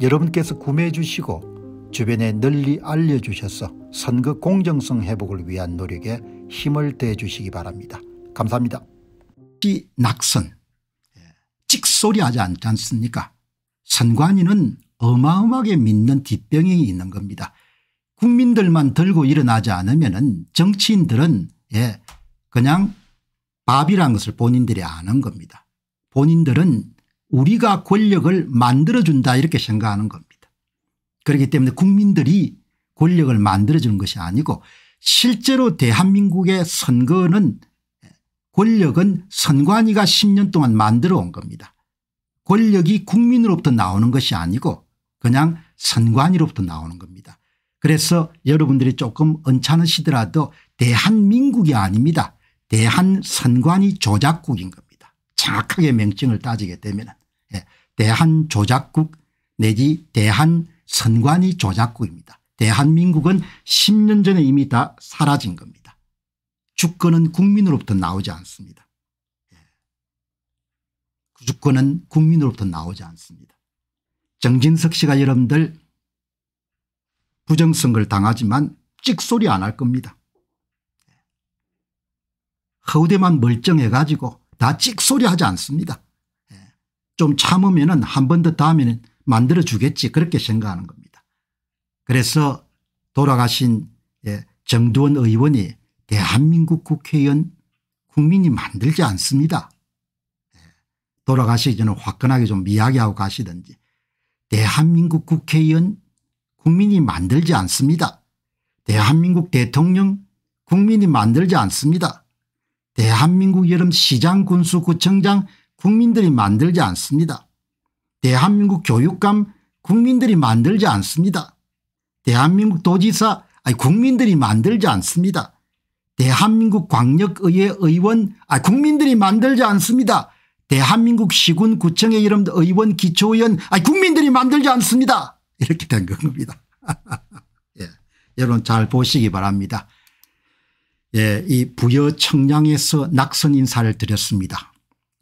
여러분께서 구매해 주시고 주변에 널리 알려주셔서 선거 공정성 회복을 위한 노력에 힘을 대해 주시기 바랍니다. 감사합니다. 시 낙선 예, 찍소리하지 않지 않습니까 선관위는 어마어마하게 믿는 뒷병이 있는 겁니다. 국민들만 들고 일어나지 않으면 정치인들은 예 그냥 밥이란 것을 본인들이 아는 겁니다. 본인들은 우리가 권력을 만들어준다 이렇게 생각하는 겁니다. 그렇기 때문에 국민들이 권력을 만들어주는 것이 아니고 실제로 대한민국의 선거는 권력은 선관위가 10년 동안 만들어 온 겁니다. 권력이 국민으로부터 나오는 것이 아니고 그냥 선관위로부터 나오는 겁니다. 그래서 여러분들이 조금 언짢으시더라도 대한민국이 아닙니다. 대한선관위 조작국인 겁니다. 정확하게 명칭을 따지게 되면 예, 대한조작국 내지 대한선관위 조작국입니다. 대한민국은 10년 전에 이미 다 사라진 겁니다. 주권은 국민으로부터 나오지 않습니다. 예. 그 주권은 국민으로부터 나오지 않습니다. 정진석 씨가 여러분들 부정선거를 당하지만 찍소리 안 할 겁니다. 예. 허우대만 멀쩡해 가지고 다 찍소리 하지 않습니다. 좀 참으면 은한 번 더 다음에는 만들어주겠지 그렇게 생각하는 겁니다. 그래서 돌아가신 예, 정두원 의원이 대한민국 국회의원 국민이 만들지 않습니다. 예, 돌아가시기 전에 화끈하게 좀 이야기하고 가시든지 대한민국 국회의원 국민이 만들지 않습니다. 대한민국 대통령 국민이 만들지 않습니다. 대한민국 여름 시장 군수 구청장 국민들이 만들지 않습니다. 대한민국 교육감 국민들이 만들지 않습니다. 대한민국 도지사 아니 국민들이 만들지 않습니다. 대한민국 광역의회 의원 아 국민들이 만들지 않습니다. 대한민국 시군구청의 이름도 의원 기초의원 아 국민들이 만들지 않습니다. 이렇게 된 겁니다. 예, 여러분 잘 보시기 바랍니다. 예, 이 부여 청량에서 낙선 인사를 드렸습니다.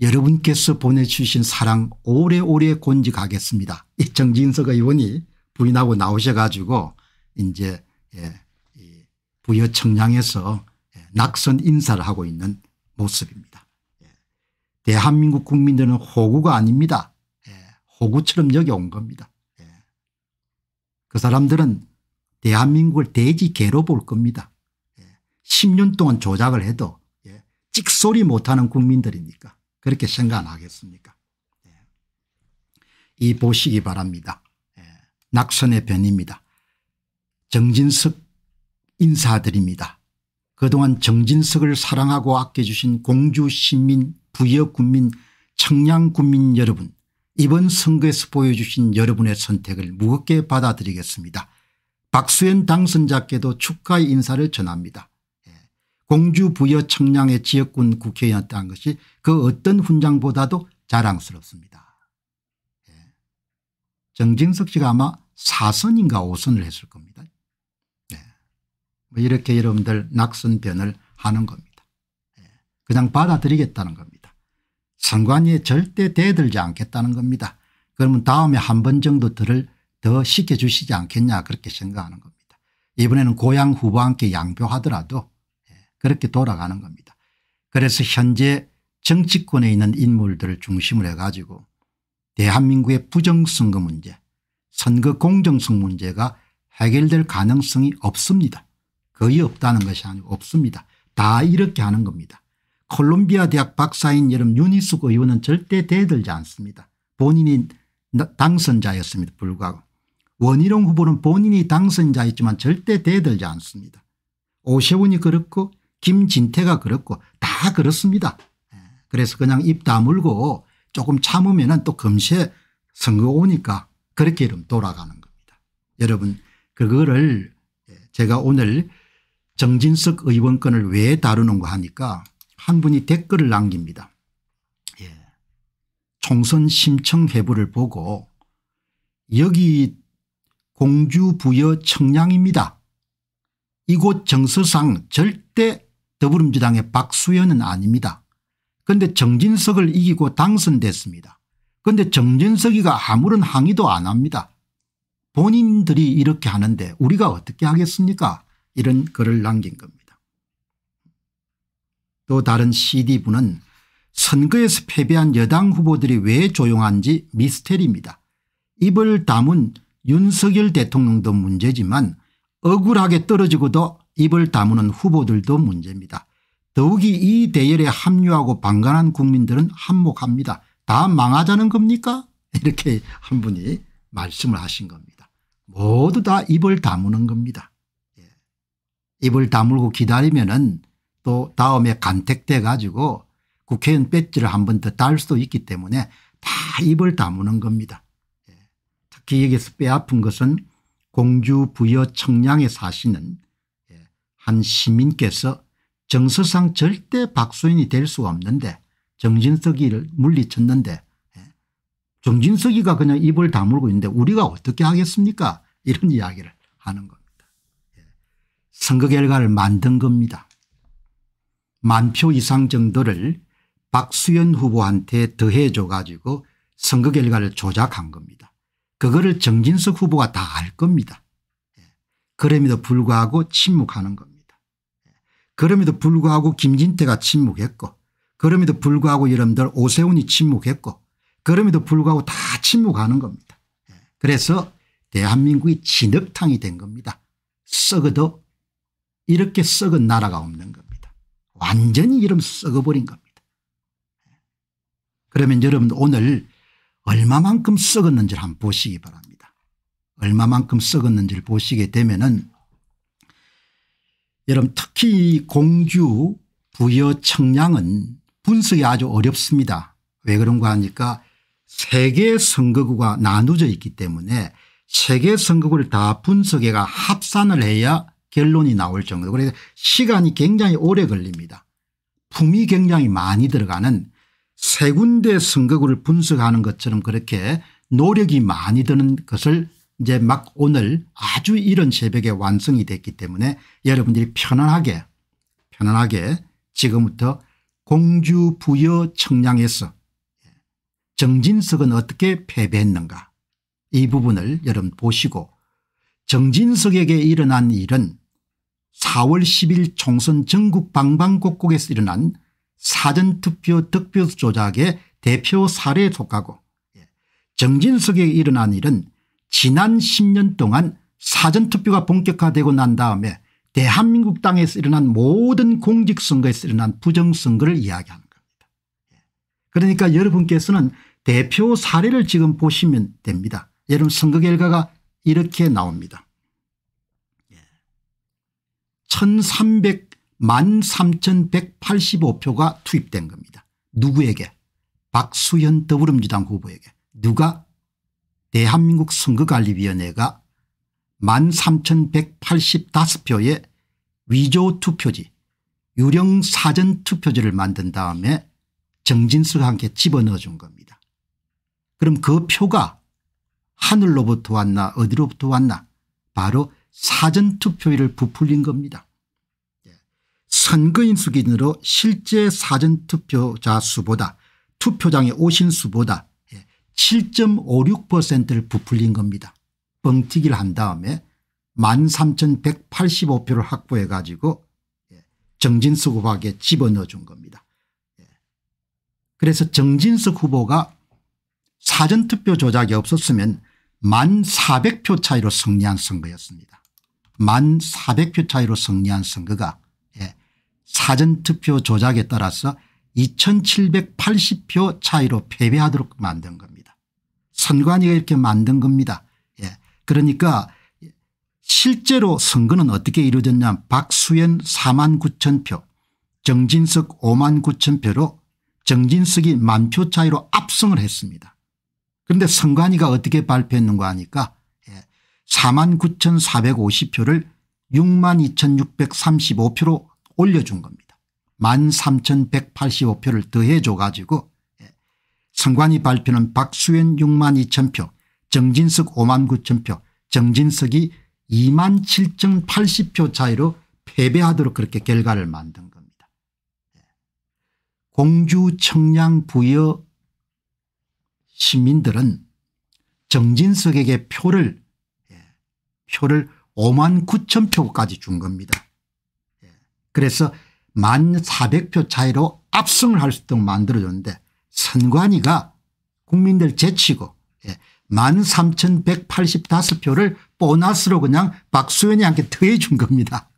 여러분께서 보내주신 사랑 오래오래 곤직하겠습니다. 정진석 의원이 부인하고 나오셔 가지고 이제 예, 부여 청량에서 예, 낙선 인사를 하고 있는 모습입니다. 예, 대한민국 국민들은 호구가 아닙니다. 호구처럼 여기 온 겁니다. 그 사람들은 대한민국을 돼지개로 볼 겁니다. 10년 동안 조작을 해도 찍소리 못하는 국민들이니까. 그렇게 생각 안 하겠습니까 예. 이 보시기 바랍니다. 예. 낙선의 변입니다. 정진석 인사드립니다. 그동안 정진석을 사랑하고 아껴주신 공주시민 부여군민 청량군민 여러분 이번 선거에서 보여주신 여러분의 선택을 무겁게 받아들이겠습니다. 박수현 당선자께도 축하의 인사를 전합니다. 공주부여 청량의 지역군 국회의원이었다는 것이 그 어떤 훈장보다도 자랑스럽습니다. 예. 정진석 씨가 아마 4선인가 5선을 했을 겁니다. 예. 뭐 이렇게 여러분들 낙선변을 하는 겁니다. 예. 그냥 받아들이겠다는 겁니다. 선관위에 절대 대들지 않겠다는 겁니다. 그러면 다음에 한 번 정도 들을 더 시켜주시지 않겠냐 그렇게 생각하는 겁니다. 이번에는 고향 후보와 함께 양표하더라도 그렇게 돌아가는 겁니다. 그래서 현재 정치권에 있는 인물들을 중심으로 해가지고 대한민국의 부정선거 문제 선거 공정성 문제가 해결될 가능성이 없습니다. 거의 없다는 것이 아니고 없습니다. 다 이렇게 하는 겁니다. 콜롬비아 대학 박사인 여름 유니숙 의원은 절대 대들지 않습니다. 본인이 당선자였습니다. 불구하고. 원희룡 후보는 본인이 당선자였지만 절대 대들지 않습니다. 오세훈이 그렇고 김진태가 그렇고 다 그렇습니다. 예, 그래서 그냥 입 다물고 조금 참으면 또 금세 선거 오니까 그렇게 이름 돌아가는 겁니다. 여러분 그거를 예, 제가 오늘 정진석 의원권을 왜 다루는가 하니까 한 분이 댓글을 남깁니다. 예. 총선 심청 회부를 보고 여기 공주부여 청량입니다. 이곳 정서상 절대 더불어민주당의 박수현은 아닙니다. 그런데 정진석을 이기고 당선됐습니다. 그런데 정진석이가 아무런 항의도 안 합니다. 본인들이 이렇게 하는데 우리가 어떻게 하겠습니까 이런 글을 남긴 겁니다. 또 다른 CD분은 선거에서 패배한 여당 후보들이 왜 조용한지 미스테리입니다. 입을 담은 윤석열 대통령도 문제지만 억울하게 떨어지고도 입을 다무는 후보들도 문제입니다. 더욱이 이 대열에 합류하고 방관한 국민들은 한몫합니다. 다 망하자는 겁니까 이렇게 한 분이 말씀을 하신 겁니다. 모두 다 입을 다무는 겁니다. 예. 입을 다물고 기다리면 은또 다음에 간택돼 가지고 국회의원 배지를 한 번 더 딸 수도 있기 때문에 다 입을 다무는 겁니다. 예. 특히 여기서 빼아픈 것은 공주 부여 청량에 사시는 한 시민께서 정서상 절대 박수인이 될 수가 없는데 정진석이를 물리쳤는데 예, 정진석이가 그냥 입을 다물고 있는데 우리가 어떻게 하겠습니까 이런 이야기를 하는 겁니다. 예, 선거 결과를 만든 겁니다. 만 표 이상 정도를 박수현 후보한테 더해줘 가지고 선거 결과를 조작한 겁니다. 그거를 정진석 후보가 다 알 겁니다. 예, 그럼에도 불구하고 침묵하는 겁니다. 그럼에도 불구하고 김진태가 침묵했고 그럼에도 불구하고 여러분들 오세훈이 침묵했고 그럼에도 불구하고 다 침묵하는 겁니다. 예. 그래서 대한민국이 진흙탕이 된 겁니다. 썩어도 이렇게 썩은 나라가 없는 겁니다. 완전히 이름 썩어버린 겁니다. 예. 그러면 여러분 오늘 얼마만큼 썩었는지를 한번 보시기 바랍니다. 얼마만큼 썩었는지를 보시게 되면 은 여러분 특히 공주 부여 청량은 분석이 아주 어렵습니다. 왜 그런가 하니까 세개 선거구가 나누어져 있기 때문에 세개 선거구를 다 분석해가 합산을 해야 결론이 나올 정도 그래서 시간이 굉장히 오래 걸립니다. 품이 굉장히 많이 들어가는 세 군데 선거구를 분석하는 것처럼 그렇게 노력이 많이 드는 것을 이제 막 오늘 아주 이른 새벽에 완성이 됐기 때문에 여러분들이 편안하게 편안하게 지금부터 공주부여 청량에서 정진석은 어떻게 패배했는가 이 부분을 여러분 보시고 정진석에게 일어난 일은 4월 10일 총선 전국 방방곡곡에서 일어난 사전투표 득표 조작의 대표 사례에 속하고 예, 정진석에게 일어난 일은 지난 10년 동안 사전투표가 본격화되고 난 다음에 대한민국 땅에서 일어난 모든 공직선거에서 일어난 부정선거를 이야기하는 겁니다. 예. 그러니까 여러분께서는 대표 사례를 지금 보시면 됩니다. 여러분 선거 결과가 이렇게 나옵니다. 1300만3 1 8 5표가 투입된 겁니다. 누구에게? 박수현 더불어민주당 후보에게. 누가? 대한민국 선거관리위원회가 13,185표의 위조투표지 유령사전투표지를 만든 다음에 정진수가 함께 집어넣어 준 겁니다. 그럼 그 표가 하늘로부터 왔나 어디로부터 왔나 바로 사전투표일을 부풀린 겁니다. 예. 선거인수 기준으로 실제 사전투표자 수보다 투표장에 오신 수보다 7.56%를 부풀린 겁니다. 뻥튀기를 한 다음에 13,185표를 확보해 가지고 예, 정진석 후보에게 집어넣어 준 겁니다. 예. 그래서 정진석 후보가 사전투표 조작이 없었으면 1,400표 차이로 승리한 선거였습니다. 1,400표 차이로 승리한 선거가 예, 사전투표 조작에 따라서 2780표 차이로 패배하도록 만든 겁니다. 선관위가 이렇게 만든 겁니다. 예. 그러니까 실제로 선거는 어떻게 이루어졌냐 박수현 4만 9천 표 정진석 5만 9천 표로 정진석이 만 표 차이로 압승을 했습니다. 그런데 선관위가 어떻게 발표했는가 하니까 4만 9,450표를 6만 2,635표로 올려준 겁니다. 1만 3,185표를 더해줘 가지고 선관위 발표는 박수현 6만 2천 표 정진석 5만 9천 표 정진석이 2만 7천 80표 차이로 패배하도록 그렇게 결과를 만든 겁니다. 공주 청량 부여 시민들은 정진석에게 표를 예, 표를 5만 9천 표까지 준 겁니다. 예, 그래서 1만 400표 차이로 압승을 할 수 있도록 만들어줬는데 선관위가 국민들 제치고 예. 13,185표를 보너스로 그냥 박수현이한테 더해 준 겁니다.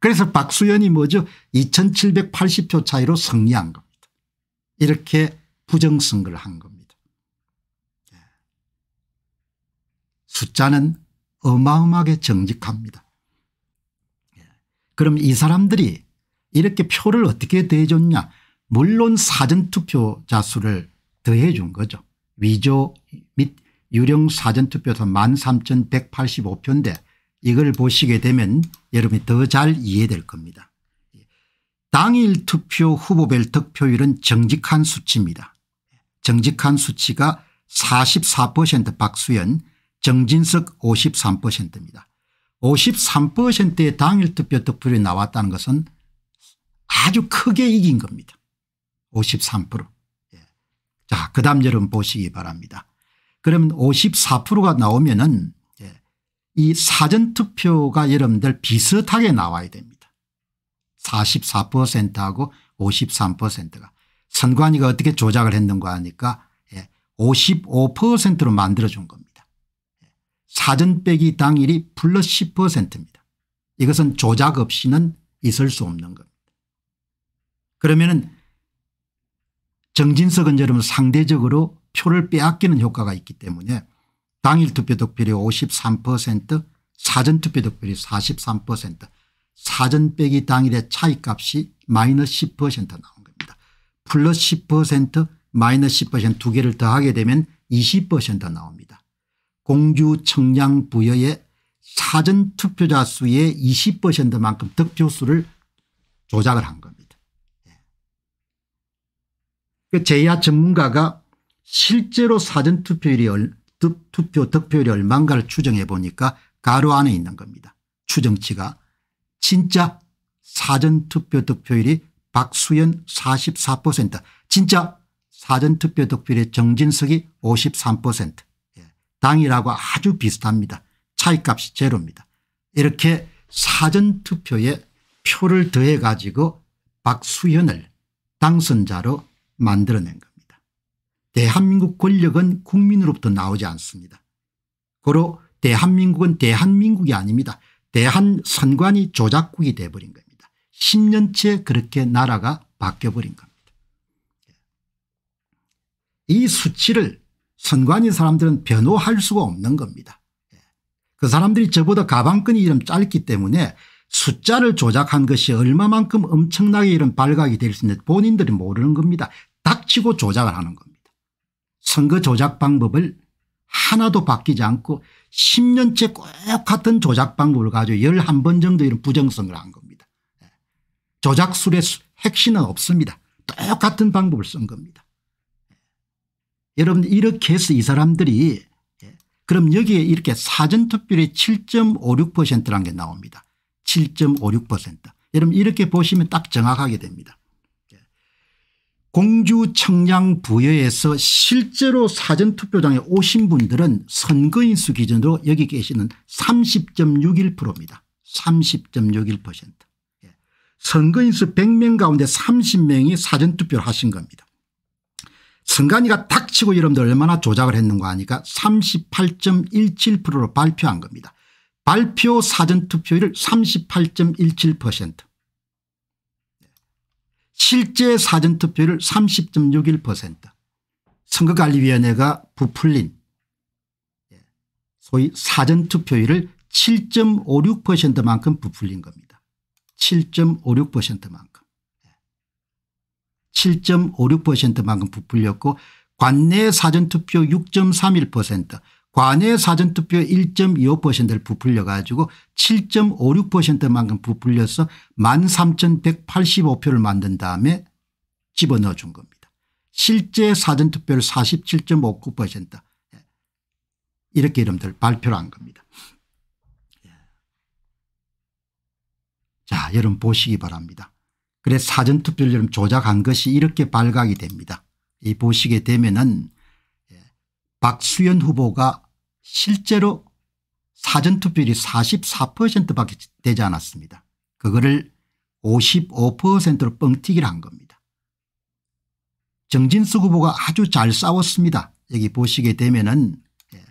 그래서 박수현이 뭐죠 2780표 차이로 승리한 겁니다. 이렇게 부정선거를 한 겁니다. 예. 숫자는 어마어마하게 정직합니다. 예. 그럼 이 사람들이 이렇게 표를 어떻게 대해줬냐 물론 사전투표자 수를 더해 준 거죠. 위조 및 유령 사전투표서 13,185표인데 이걸 보시게 되면 여러분이 더 잘 이해될 겁니다. 당일 투표 후보별 득표율은 정직한 수치입니다. 정직한 수치가 44% 박수현 정진석 53%입니다. 53%의 당일 투표 득표율이 나왔다는 것은 아주 크게 이긴 겁니다. 53%. 예. 자, 그 다음 여러분 보시기 바랍니다. 그러면 54%가 나오면은 예. 이 사전투표가 여러분들 비슷하게 나와야 됩니다. 44%하고 53%가. 선관위가 어떻게 조작을 했는가 하니까 55%로 예, 만들어준 겁니다. 예. 사전 빼기 당일이 플러스 10%입니다. 이것은 조작 없이는 있을 수 없는 겁니다. 그러면은 정진석은 여러분 상대적으로 표를 빼앗기는 효과가 있기 때문에 당일 투표 득표율이 53% 사전투표 득표율이 43% 사전 빼기 당일의 차이값이 마이너스 10% 나온 겁니다. 플러스 10% 마이너스 10%두 개를 더하게 되면 20% 나옵니다. 공주 청량 부여의 사전투표자 수의 20%만큼 득표수를 조작을 한 겁니다. 제야 그 전문가가 실제로 사전투표율이 투표 득표율이 얼마인가를 추정해 보니까 가로 안에 있는 겁니다. 추정치가 진짜 사전투표 득표율이 박수현 44% 진짜 사전투표 득표율의 정진석이 53%당일하고 예, 아주 비슷합니다. 차이값이 제로입니다. 이렇게 사전투표에 표를 더해 가지고 박수현을 당선자로 만들어낸 겁니다. 대한민국 권력은 국민으로부터 나오지 않습니다. 고로 대한민국은 대한민국이 아닙니다. 대한선관위 조작국이 되어버린 겁니다. 10년째 그렇게 나라가 바뀌어버린 겁니다. 이 수치를 선관위 사람들은 변호할 수가 없는 겁니다. 예. 그 사람들이 저보다 가방끈이 좀 짧기 때문에 숫자를 조작한 것이 얼마만큼 엄청나게 이런 발각이 될 수 있는지 본인들이 모르는 겁니다. 닥치고 조작을 하는 겁니다. 선거 조작 방법을 하나도 바뀌지 않고 10년째 꼭 같은 조작 방법을 가지고 11번 정도 이런 부정성을 한 겁니다. 조작술의 핵심은 없습니다. 똑같은 방법을 쓴 겁니다. 여러분 이렇게 해서 이 사람들이 예, 그럼 여기에 이렇게 사전투표율이 7.56%라는 게 나옵니다. 7.56% 여러분 이렇게 보시면 딱 정확하게 됩니다. 예. 공주 청량 부여에서 실제로 사전투표장에 오신 분들은 선거인수 기준으로 여기 계시는 30.61%입니다. 30.61% 선거인수 100명 가운데 30명이 사전투표를 하신 겁니다. 선관위가 닥치고 여러분들 얼마나 조작을 했는가 하니까 38.17%로 발표한 겁니다. 발표 사전투표율 38.17% 실제 사전투표율 30.61% 선거관리위원회가 부풀린 예, 소위 사전투표율을 7.56%만큼 부풀린 겁니다. 7.56%만큼. 7.56%만큼 예. 부풀렸고 관내 사전투표 6.31% 관외 사전투표 1.25%를 부풀려 가지고 7.56%만큼 부풀려서 13,185표를 만든 다음에 집어넣어 준 겁니다. 실제 사전투표를 47.59% 예. 이렇게 이름들 발표를 한 겁니다. 예. 자 여러분 보시기 바랍니다. 그래 사전투표를 여러분 조작한 것이 이렇게 발각이 됩니다. 이 보시게 되면은 예, 박수현 후보가 실제로 사전투표율이 44%밖에 되지 않았습니다. 그거를 55%로 뻥튀기를 한 겁니다. 정진수 후보가 아주 잘 싸웠습니다. 여기 보시게 되면은 예,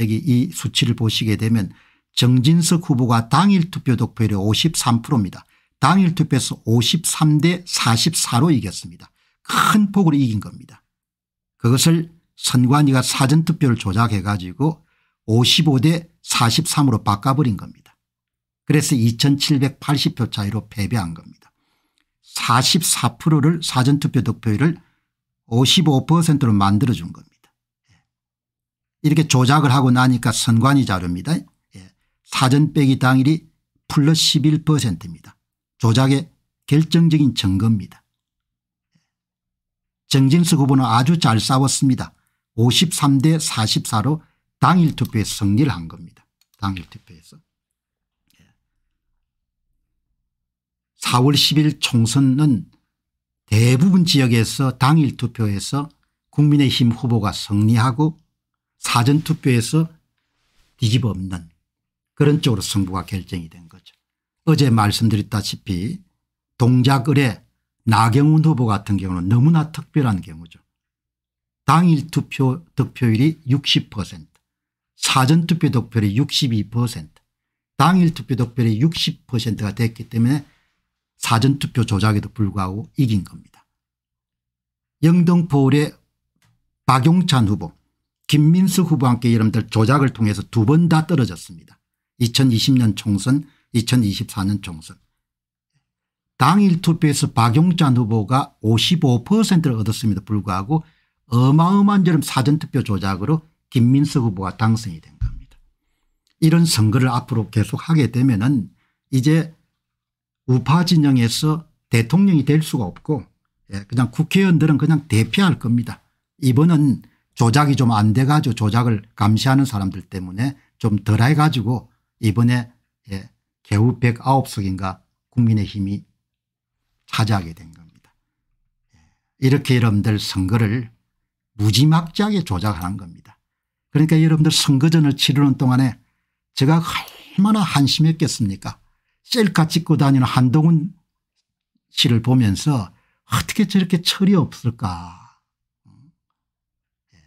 여기 이 수치를 보시게 되면 정진석 후보가 당일 투표 독표율이 53%입니다. 당일 투표에서 53대 44로 이겼습니다. 큰 폭으로 이긴 겁니다. 그것을 선관위가 사전투표를 조작해 가지고 55대 43으로 바꿔버린 겁니다. 그래서 2780표 차이로 패배한 겁니다. 44%를 사전투표 득표율을 55%로 만들어준 겁니다. 예. 이렇게 조작을 하고 나니까 선관위 자료입니다. 예. 사전 빼기 당일이 플러스 11%입니다. 조작의 결정적인 증거입니다. 예. 정진수 후보는 아주 잘 싸웠습니다. 53대 44로 당일 투표에서 승리를 한 겁니다. 당일 투표에서. 4월 예. 10일 총선은 대부분 지역에서 당일 투표에서 국민의힘 후보가 승리하고 사전투표에서 뒤집어 없는 그런 쪽으로 승부가 결정이 된 거죠. 어제 말씀드렸다시피 동작을의 나경원 후보 같은 경우는 너무나 특별한 경우죠. 당일 투표 득표율이 60% 사전투표 득표율이 62% 당일 투표 득표율이 60%가 됐기 때문에 사전투표 조작에도 불구하고 이긴 겁니다. 영등포울의 박용찬 후보 김민수 후보와 함께 여러분들 조작을 통해서 두 번 다 떨어졌습니다. 2020년 총선 2024년 총선 당일 투표에서 박용찬 후보가 55%를 얻었음에도 불구하고 어마어마한 저런 사전투표 조작으로 김민석 후보가 당선이 된 겁니다. 이런 선거를 앞으로 계속하게 되면 은 이제 우파 진영에서 대통령이 될 수가 없고 예, 그냥 국회의원들은 그냥 대피할 겁니다. 이번은 조작이 좀 안 돼 가지고 조작을 감시하는 사람들 때문에 좀 덜해 가지고 이번에 개우 예, 109석인가 국민의힘이 차지하게 된 겁니다. 예, 이렇게 여러분들 선거를 무지막지하게 조작하는 겁니다. 그러니까 여러분들 선거전을 치르는 동안에 제가 얼마나 한심했겠습니까 셀카 찍고 다니는 한동훈 씨를 보면서 어떻게 저렇게 철이 없을까 예.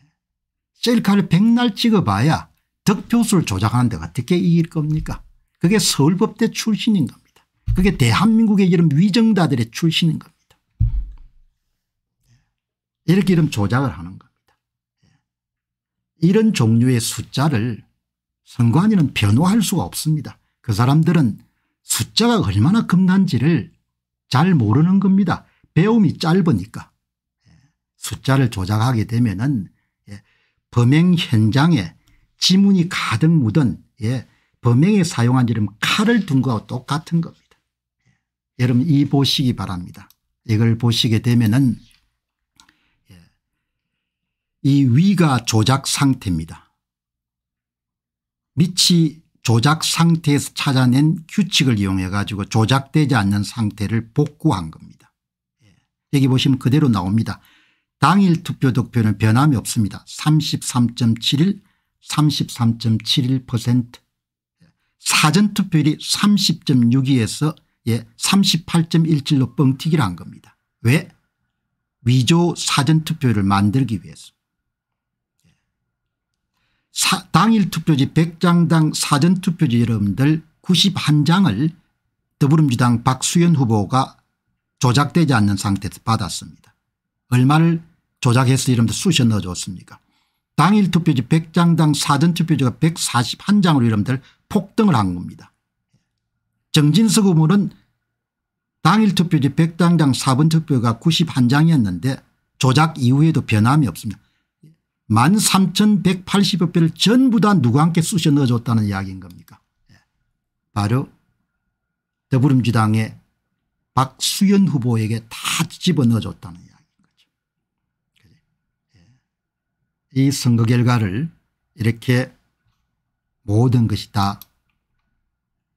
셀카를 백날 찍어봐야 득표수를 조작하는데 어떻게 이길 겁니까 그게 서울법대 출신인 겁니다. 그게 대한민국의 이런 위정자들의 출신인 겁니다. 이렇게 이름 조작을 하는 겁니다. 예. 이런 종류의 숫자를 선관위는 변호할 수가 없습니다. 그 사람들은 숫자가 얼마나 겁난지를 잘 모르는 겁니다. 배움이 짧으니까. 예. 숫자를 조작하게 되면 은 예, 범행 현장에 지문이 가득 묻은 범행에 사용한 이름 칼을 둔 거와 똑같은 겁니다. 여러분 이 보시기 바랍니다. 이걸 보시게 되면 은이 위가 조작 상태입니다. 밑이 조작 상태에서 찾아낸 규칙을 이용해 가지고 조작되지 않는 상태를 복구한 겁니다. 예. 여기 보시면 그대로 나옵니다. 당일 투표 득표는 변함이 없습니다. 33.71 33.71% 사전투표율이 30.62에서 예, 38.17로 뻥튀기를 한 겁니다. 왜? 위조 사전투표를 만들기 위해서. 사, 당일 투표지 100장당 사전투표지 여러분들 91장을 더불어민주당 박수현 후보가 조작되지 않는 상태에서 받았습니다. 얼마를 조작해서 이름도 쑤셔 넣어줬습니까 당일 투표지 100장당 사전투표지가 141장으로 이름들 폭등을 한 겁니다. 정진석 의원은 당일 투표지 100장당 4번 투표가 91장이었는데 조작 이후에도 변함이 없습니다. 13,180여 표를 전부 다 누구 한테 쑤셔 넣어줬다는 이야기인 겁니까 예. 바로 더불어민주당의 박수현 후보에게 다 집어넣어줬다는 이야기인 거죠. 예. 이 선거 결과를 이렇게 모든 것이 다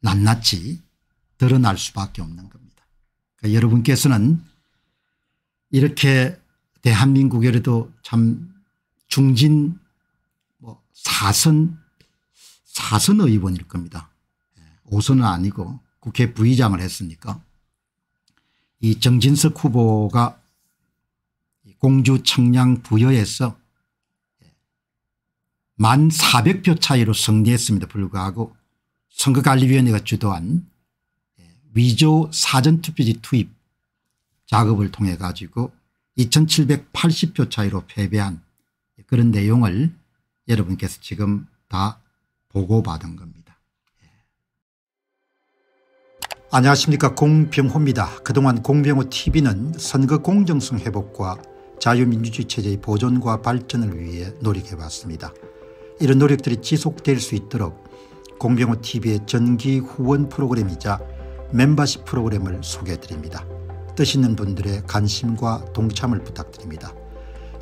낱낱이 드러날 수밖에 없는 겁니다. 그러니까 여러분께서는 이렇게 대한민국에도 참 중진 뭐 사선 사선 의원일 겁니다. 5선은 아니고 국회 부의장을 했으니까 이 정진석 후보가 공주 청량 부여에서 만 400표 차이로 승리했습니다 불구하고 선거관리위원회가 주도한 위조 사전투표지 투입 작업을 통해 가지고 2780표 차이로 패배한 그런 내용을 여러분께서 지금 다 보고받은 겁니다. 예. 안녕하십니까 공병호입니다. 그동안 공병호TV는 선거 공정성 회복과 자유민주주의 체제의 보존과 발전을 위해 노력해왔습니다. 이런 노력들이 지속될 수 있도록 공병호TV의 전기 후원 프로그램이자 멤버십 프로그램을 소개해드립니다. 뜻 있는 분들의 관심과 동참을 부탁드립니다.